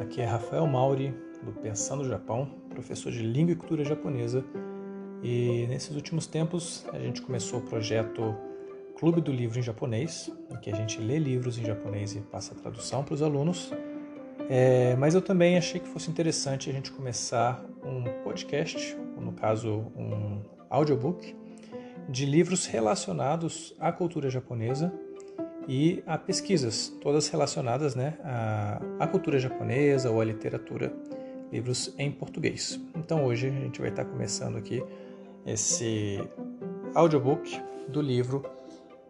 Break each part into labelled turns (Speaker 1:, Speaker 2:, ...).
Speaker 1: Aqui é Rafael Mauri, do Pensando Japão, professor de Língua e Cultura Japonesa. E nesses últimos tempos a gente começou o projeto Clube do Livro em Japonês, em que a gente lê livros em japonês e passa a tradução para os alunos. É, mas eu também achei que fosse interessante a gente começar um podcast, ou no caso um audiobook, de livros relacionados à cultura japonesa e a pesquisas, todas relacionadas né, à, à cultura japonesa ou à literatura, livros em português. Então hoje a gente vai estar começando aqui esse audiobook do livro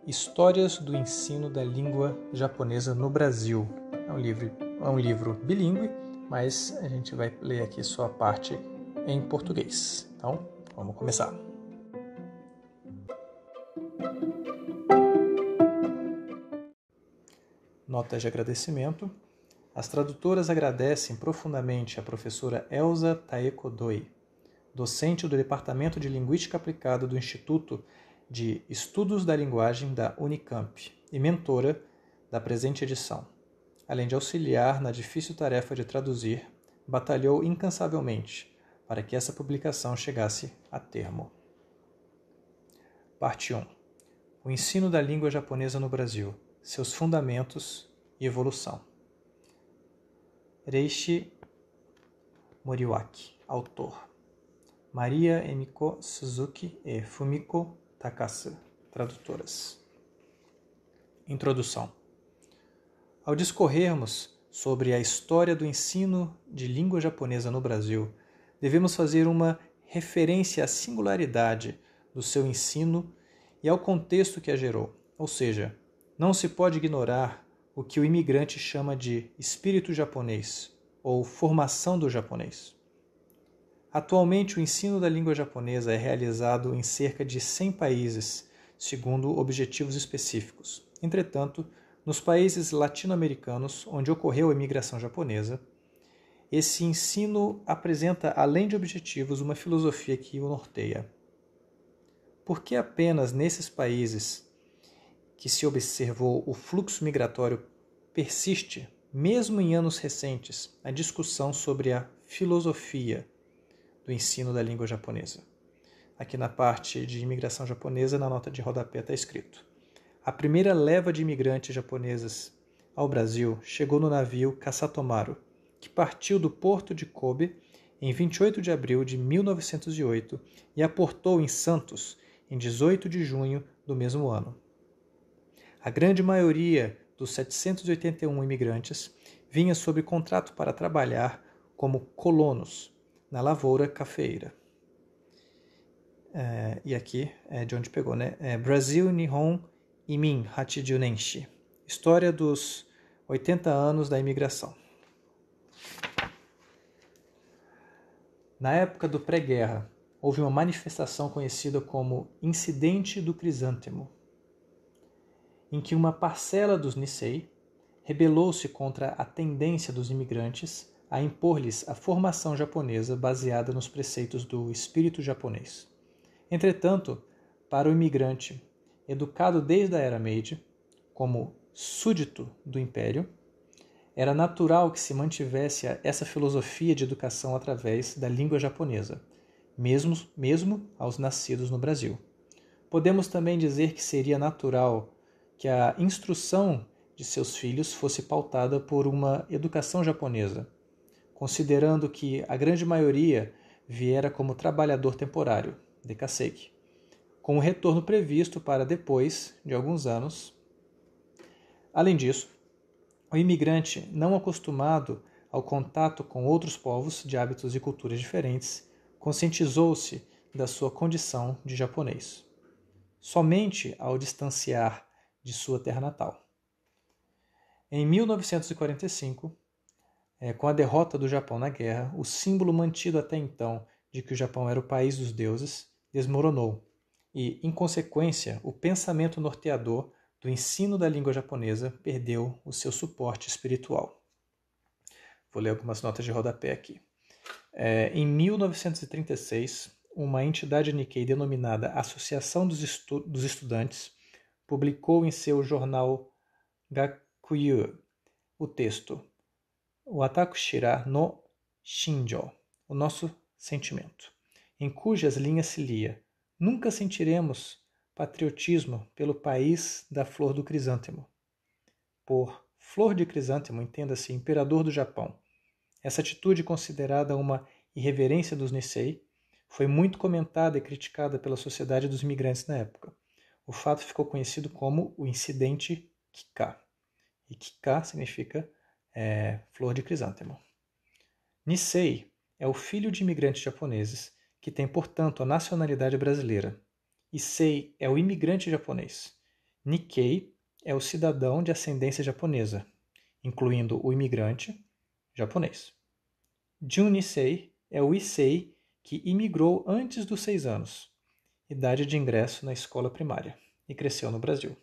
Speaker 1: Histórias do Ensino da Língua Japonesa no Brasil. É um livro, é um livro bilíngue, mas a gente vai ler aqui só a parte em português. Então, vamos começar. notas de agradecimento. As tradutoras agradecem profundamente a professora Elsa Taeko Doi, docente do Departamento de Linguística Aplicada do Instituto de Estudos da Linguagem da Unicamp e mentora da presente edição. Além de auxiliar na difícil tarefa de traduzir, batalhou incansavelmente para que essa publicação chegasse a termo. Parte 1. O ensino da língua japonesa no Brasil, seus fundamentos e evolução. Reishi Moriwaki, autor. Maria Emiko Suzuki e Fumiko Takasu, tradutoras. Introdução. Ao discorrermos sobre a história do ensino de língua japonesa no Brasil, devemos fazer uma referência à singularidade do seu ensino e ao contexto que a gerou. Ou seja, não se pode ignorar o que o imigrante chama de espírito japonês ou formação do japonês. Atualmente, o ensino da língua japonesa é realizado em cerca de 100 países, segundo objetivos específicos. Entretanto, nos países latino-americanos, onde ocorreu a imigração japonesa, esse ensino apresenta, além de objetivos, uma filosofia que o norteia. Por que apenas nesses países que se observou o fluxo migratório persiste, mesmo em anos recentes, a discussão sobre a filosofia do ensino da língua japonesa. Aqui na parte de imigração japonesa, na nota de rodapé está escrito: A primeira leva de imigrantes japoneses ao Brasil chegou no navio Kasatomaru, que partiu do porto de Kobe em 28 de abril de 1908 e aportou em Santos em 18 de junho do mesmo ano. A grande maioria dos 781 imigrantes vinha sob contrato para trabalhar como colonos na lavoura cafeeira. É, e aqui é de onde pegou, né? É, Brasil Nihon Imin Hachijunenshi. História dos 80 anos da imigração. Na época do pré-guerra, houve uma manifestação conhecida como Incidente do Crisântemo, em que uma parcela dos Nisei rebelou-se contra a tendência dos imigrantes a impor-lhes a formação japonesa baseada nos preceitos do espírito japonês. Entretanto, para o imigrante, educado desde a Era Meiji, como súdito do império, era natural que se mantivesse essa filosofia de educação através da língua japonesa, mesmo, mesmo aos nascidos no Brasil. Podemos também dizer que seria natural que a instrução de seus filhos fosse pautada por uma educação japonesa, considerando que a grande maioria viera como trabalhador temporário, de Kaseki, com o retorno previsto para depois de alguns anos. Além disso, o imigrante não acostumado ao contato com outros povos de hábitos e culturas diferentes conscientizou-se da sua condição de japonês. Somente ao distanciar de sua terra natal. Em 1945, é, com a derrota do Japão na guerra, o símbolo mantido até então de que o Japão era o país dos deuses desmoronou, e, em consequência, o pensamento norteador do ensino da língua japonesa perdeu o seu suporte espiritual. Vou ler algumas notas de rodapé aqui. É, em 1936, uma entidade Nikkei denominada Associação dos, Estu dos Estudantes publicou em seu jornal Gakuyu o texto Watakushira no Shinjo, o nosso sentimento, em cujas linhas se lia Nunca sentiremos patriotismo pelo país da flor do crisântemo. Por flor de crisântemo, entenda-se imperador do Japão. Essa atitude considerada uma irreverência dos Nisei foi muito comentada e criticada pela sociedade dos imigrantes na época. O fato ficou conhecido como o incidente Kiká. E Kiká significa é, flor de crisântemo. Nisei é o filho de imigrantes japoneses que tem, portanto, a nacionalidade brasileira. Issei é o imigrante japonês. Nikkei é o cidadão de ascendência japonesa, incluindo o imigrante japonês. Junisei é o Issei que imigrou antes dos seis anos idade de ingresso na escola primária e cresceu no Brasil.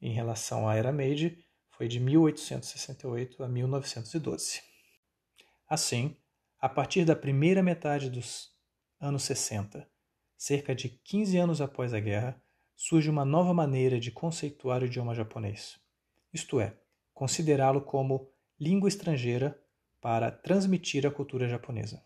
Speaker 1: Em relação à Era Meiji, foi de 1868 a 1912. Assim, a partir da primeira metade dos anos 60, cerca de 15 anos após a guerra, surge uma nova maneira de conceituar o idioma japonês, isto é, considerá-lo como língua estrangeira para transmitir a cultura japonesa.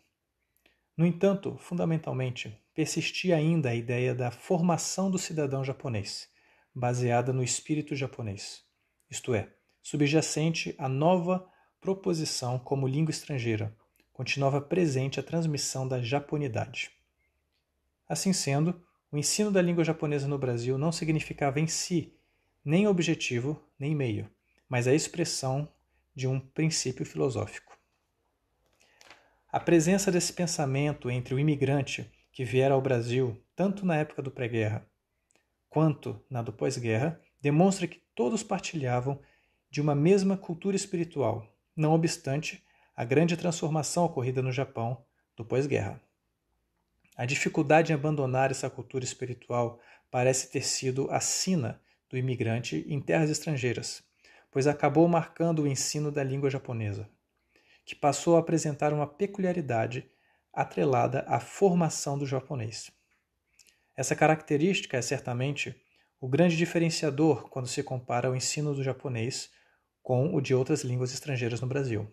Speaker 1: No entanto, fundamentalmente, persistia ainda a ideia da formação do cidadão japonês, baseada no espírito japonês, isto é, subjacente à nova proposição como língua estrangeira, continuava presente a transmissão da japonidade. Assim sendo, o ensino da língua japonesa no Brasil não significava em si nem objetivo nem meio, mas a expressão de um princípio filosófico. A presença desse pensamento entre o imigrante que viera ao Brasil, tanto na época do pré-guerra quanto na do pós-guerra, demonstra que todos partilhavam de uma mesma cultura espiritual, não obstante a grande transformação ocorrida no Japão do pós-guerra. A dificuldade em abandonar essa cultura espiritual parece ter sido a sina do imigrante em terras estrangeiras, pois acabou marcando o ensino da língua japonesa que passou a apresentar uma peculiaridade atrelada à formação do japonês. Essa característica é certamente o grande diferenciador quando se compara o ensino do japonês com o de outras línguas estrangeiras no Brasil.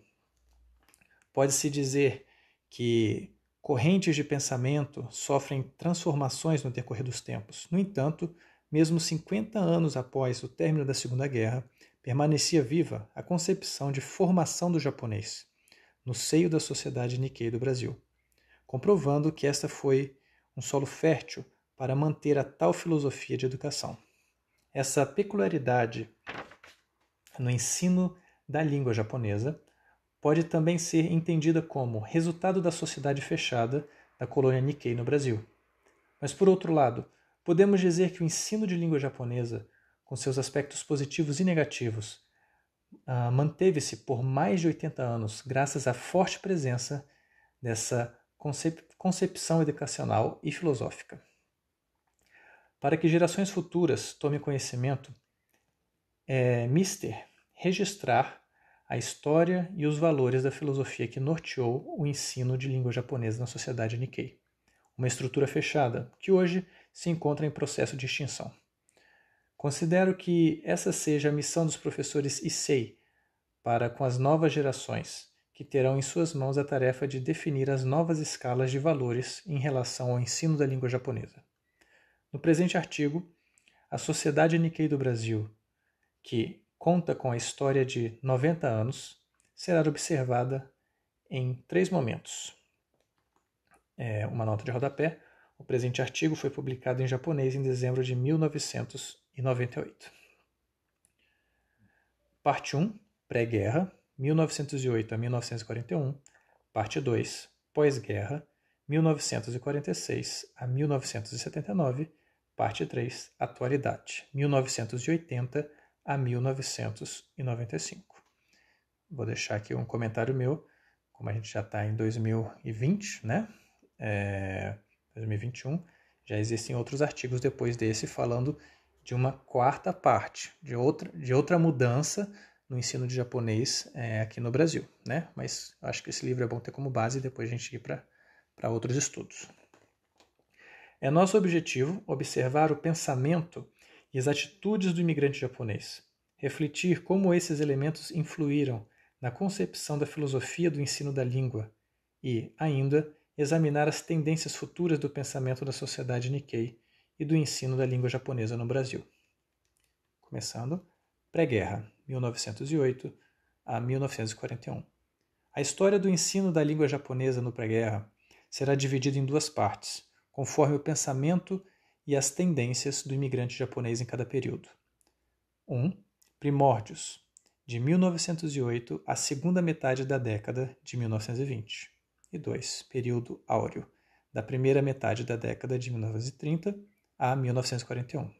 Speaker 1: Pode-se dizer que correntes de pensamento sofrem transformações no decorrer dos tempos. No entanto, mesmo 50 anos após o término da Segunda Guerra, permanecia viva a concepção de formação do japonês, no seio da sociedade Nikkei do Brasil, comprovando que esta foi um solo fértil para manter a tal filosofia de educação. Essa peculiaridade no ensino da língua japonesa pode também ser entendida como resultado da sociedade fechada da colônia Nikkei no Brasil. Mas, por outro lado, podemos dizer que o ensino de língua japonesa, com seus aspectos positivos e negativos, ah, manteve-se por mais de 80 anos, graças à forte presença dessa concep concepção educacional e filosófica. Para que gerações futuras tomem conhecimento, é Mister registrar a história e os valores da filosofia que norteou o ensino de língua japonesa na sociedade Nikkei, uma estrutura fechada que hoje se encontra em processo de extinção. Considero que essa seja a missão dos professores ISEI para com as novas gerações, que terão em suas mãos a tarefa de definir as novas escalas de valores em relação ao ensino da língua japonesa. No presente artigo, a Sociedade Nikkei do Brasil, que conta com a história de 90 anos, será observada em três momentos. É, uma nota de rodapé: o presente artigo foi publicado em japonês em dezembro de 1900 e 98. Parte 1, pré-guerra, 1908 a 1941. Parte 2, pós-guerra, 1946 a 1979. Parte 3, atualidade, 1980 a 1995. Vou deixar aqui um comentário meu, como a gente já está em 2020, né? É, 2021, já existem outros artigos depois desse falando de uma quarta parte de outra, de outra mudança no ensino de japonês é, aqui no Brasil, né? Mas acho que esse livro é bom ter como base e depois a gente ir para outros estudos. É nosso objetivo observar o pensamento e as atitudes do imigrante japonês, refletir como esses elementos influíram na concepção da filosofia do ensino da língua e, ainda, examinar as tendências futuras do pensamento da sociedade Nikkei e do ensino da língua japonesa no Brasil. Começando, pré-guerra, 1908 a 1941. A história do ensino da língua japonesa no pré-guerra será dividida em duas partes, conforme o pensamento e as tendências do imigrante japonês em cada período. 1. Um, primórdios, de 1908 à segunda metade da década de 1920. E 2. Período áureo, da primeira metade da década de 1930 a 1941.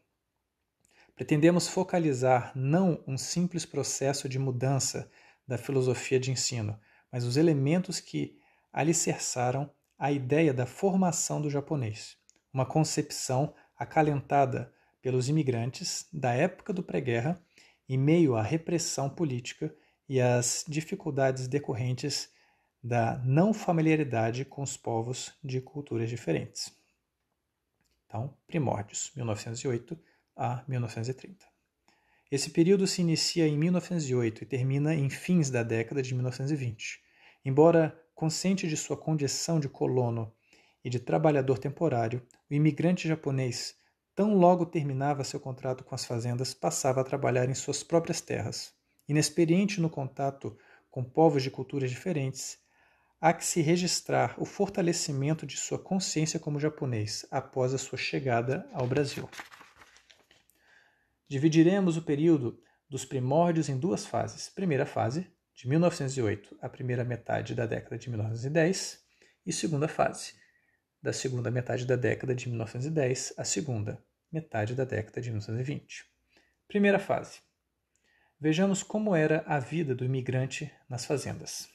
Speaker 1: Pretendemos focalizar não um simples processo de mudança da filosofia de ensino, mas os elementos que alicerçaram a ideia da formação do japonês, uma concepção acalentada pelos imigrantes da época do pré-guerra em meio à repressão política e às dificuldades decorrentes da não familiaridade com os povos de culturas diferentes. Então, Primórdios, 1908 a 1930. Esse período se inicia em 1908 e termina em fins da década de 1920. Embora consciente de sua condição de colono e de trabalhador temporário, o imigrante japonês, tão logo terminava seu contrato com as fazendas, passava a trabalhar em suas próprias terras. Inexperiente no contato com povos de culturas diferentes, há que se registrar o fortalecimento de sua consciência como japonês após a sua chegada ao Brasil. Dividiremos o período dos primórdios em duas fases. Primeira fase, de 1908 à primeira metade da década de 1910, e segunda fase, da segunda metade da década de 1910 à segunda metade da década de 1920. Primeira fase. Vejamos como era a vida do imigrante nas fazendas.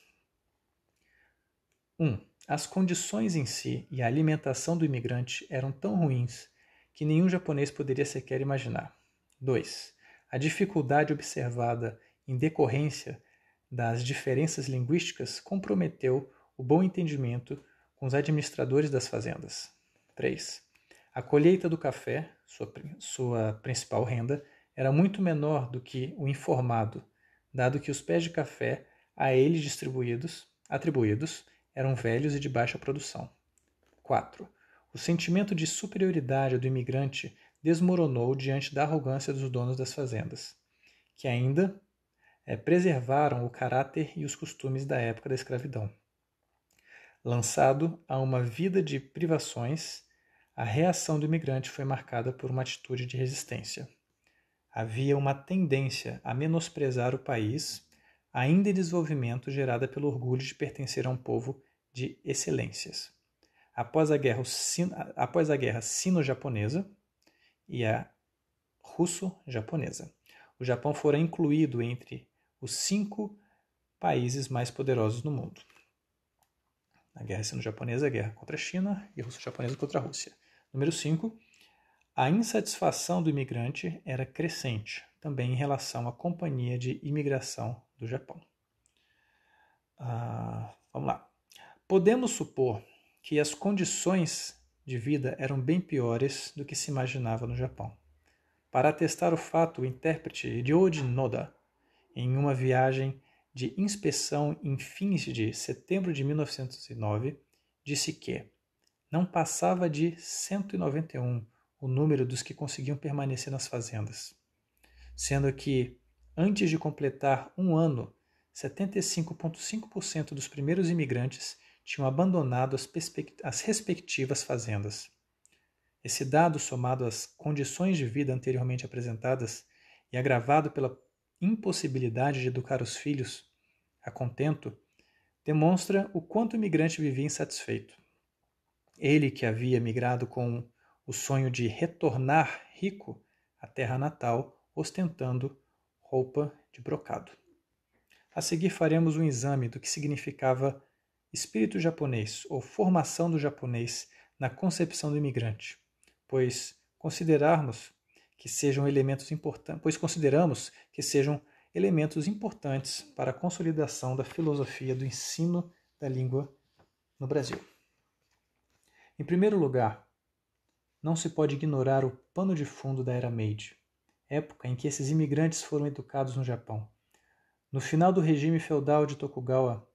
Speaker 1: 1. Um, as condições em si e a alimentação do imigrante eram tão ruins que nenhum japonês poderia sequer imaginar. 2. A dificuldade observada em decorrência das diferenças linguísticas comprometeu o bom entendimento com os administradores das fazendas. 3. A colheita do café, sua, sua principal renda, era muito menor do que o informado, dado que os pés de café a ele distribuídos, atribuídos eram velhos e de baixa produção. 4. O sentimento de superioridade do imigrante desmoronou diante da arrogância dos donos das fazendas, que ainda é, preservaram o caráter e os costumes da época da escravidão. Lançado a uma vida de privações, a reação do imigrante foi marcada por uma atitude de resistência. Havia uma tendência a menosprezar o país ainda em desenvolvimento gerada pelo orgulho de pertencer a um povo de excelências. Após a guerra, após a guerra sino-japonesa e a russo-japonesa, o Japão fora incluído entre os cinco países mais poderosos no mundo. Na guerra sino-japonesa, a guerra contra a China e a russo-japonesa contra a Rússia. Número 5. A insatisfação do imigrante era crescente, também em relação à companhia de imigração do Japão. Ah, vamos lá. Podemos supor que as condições de vida eram bem piores do que se imaginava no Japão. Para atestar o fato, o intérprete Ryoji Noda, em uma viagem de inspeção em fins de setembro de 1909, disse que não passava de 191 o número dos que conseguiam permanecer nas fazendas, sendo que Antes de completar um ano, 75,5% dos primeiros imigrantes tinham abandonado as, as, respectivas fazendas. Esse dado, somado às condições de vida anteriormente apresentadas e agravado pela impossibilidade de educar os filhos a contento, demonstra o quanto o imigrante vivia insatisfeito. Ele que havia migrado com o sonho de retornar rico à terra natal, ostentando roupa de brocado. A seguir faremos um exame do que significava espírito japonês ou formação do japonês na concepção do imigrante, pois considerarmos que sejam elementos importantes, pois consideramos que sejam elementos importantes para a consolidação da filosofia do ensino da língua no Brasil. Em primeiro lugar, não se pode ignorar o pano de fundo da era Meiji, época em que esses imigrantes foram educados no Japão. No final do regime feudal de Tokugawa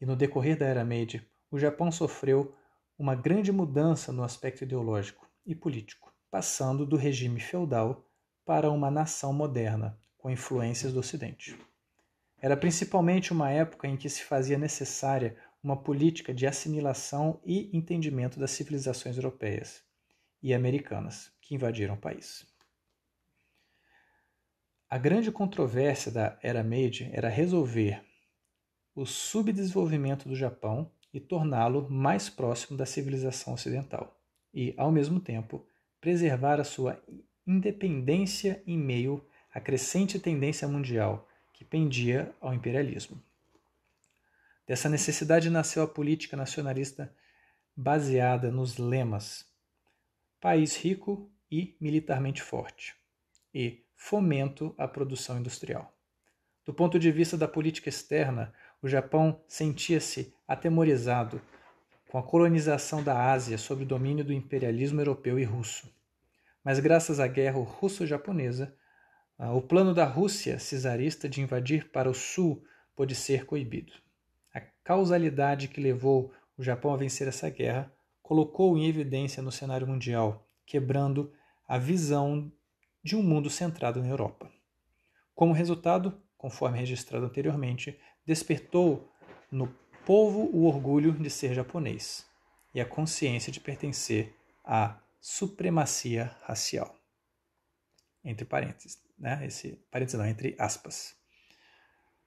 Speaker 1: e no decorrer da Era Meiji, o Japão sofreu uma grande mudança no aspecto ideológico e político, passando do regime feudal para uma nação moderna, com influências do Ocidente. Era principalmente uma época em que se fazia necessária uma política de assimilação e entendimento das civilizações europeias e americanas que invadiram o país. A grande controvérsia da Era Meiji era resolver o subdesenvolvimento do Japão e torná-lo mais próximo da civilização ocidental, e, ao mesmo tempo, preservar a sua independência em meio à crescente tendência mundial que pendia ao imperialismo. Dessa necessidade nasceu a política nacionalista baseada nos lemas país rico e militarmente forte, e fomento à produção industrial. Do ponto de vista da política externa, o Japão sentia-se atemorizado com a colonização da Ásia sob o domínio do imperialismo europeu e russo. Mas, graças à guerra russo-japonesa, ah, o plano da Rússia cesarista de invadir para o sul pôde ser coibido. A causalidade que levou o Japão a vencer essa guerra colocou em evidência no cenário mundial, quebrando a visão de um mundo centrado na Europa. Como resultado, conforme registrado anteriormente, despertou no povo o orgulho de ser japonês e a consciência de pertencer à supremacia racial. Entre parênteses, né? Esse parênteses não, entre aspas.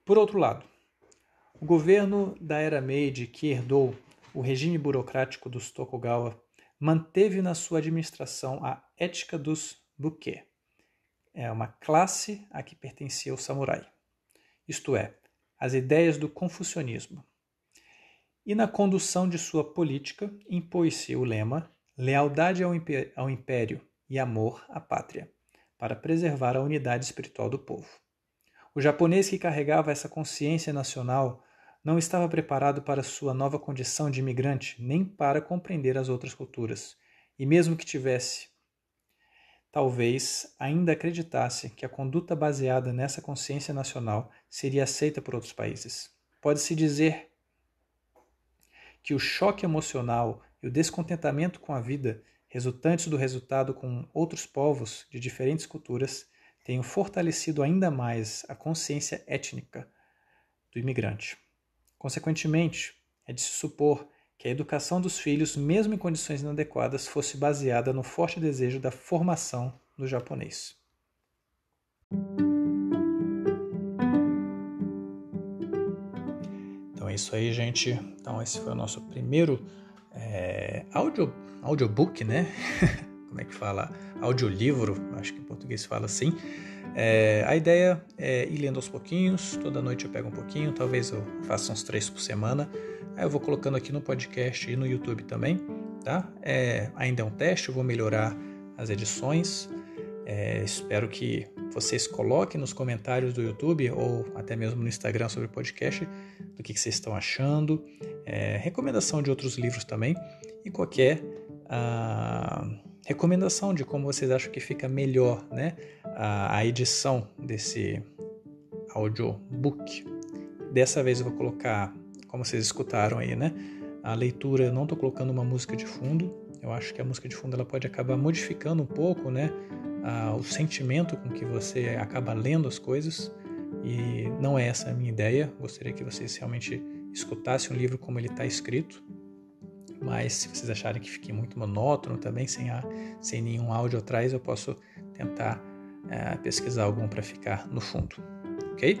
Speaker 1: Por outro lado, o governo da era Meiji, que herdou o regime burocrático dos Tokugawa, manteve na sua administração a ética dos buquê, é uma classe a que pertencia o samurai, isto é, as ideias do confucionismo. E na condução de sua política impôs-se o lema lealdade ao império e amor à pátria, para preservar a unidade espiritual do povo. O japonês que carregava essa consciência nacional não estava preparado para sua nova condição de imigrante nem para compreender as outras culturas, e mesmo que tivesse talvez ainda acreditasse que a conduta baseada nessa consciência nacional seria aceita por outros países. Pode-se dizer que o choque emocional e o descontentamento com a vida, resultantes do resultado com outros povos de diferentes culturas, tenham fortalecido ainda mais a consciência étnica do imigrante. Consequentemente, é de se supor que a educação dos filhos, mesmo em condições inadequadas, fosse baseada no forte desejo da formação do japonês. Então é isso aí, gente. Então esse foi o nosso primeiro é, eh, audio, audiobook, né? Como é que fala? Audiolivro, acho que em português fala assim. É, a ideia é ir lendo aos pouquinhos, toda noite eu pego um pouquinho, talvez eu faça uns três por semana. Aí eu vou colocando aqui no podcast e no YouTube também, tá? É, ainda é um teste, eu vou melhorar as edições. É, espero que vocês coloquem nos comentários do YouTube ou até mesmo no Instagram sobre o podcast do que, que vocês estão achando, é, recomendação de outros livros também e qualquer ah, recomendação de como vocês acham que fica melhor né, a, a edição desse audiobook. Dessa vez eu vou colocar como vocês escutaram aí, né? A leitura, eu não estou colocando uma música de fundo. Eu acho que a música de fundo ela pode acabar modificando um pouco, né? o sentimento com que você acaba lendo as coisas. E não é essa a minha ideia. Gostaria que vocês realmente escutassem o livro como ele está escrito. Mas se vocês acharem que fique muito monótono também, sem, a, sem nenhum áudio atrás, eu posso tentar é, pesquisar algum para ficar no fundo. Ok?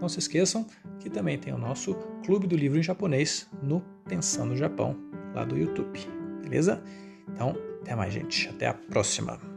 Speaker 1: Não se esqueçam, que também tem o nosso Clube do Livro em Japonês no Pensando no Japão, lá do YouTube. Beleza? Então, até mais, gente. Até a próxima.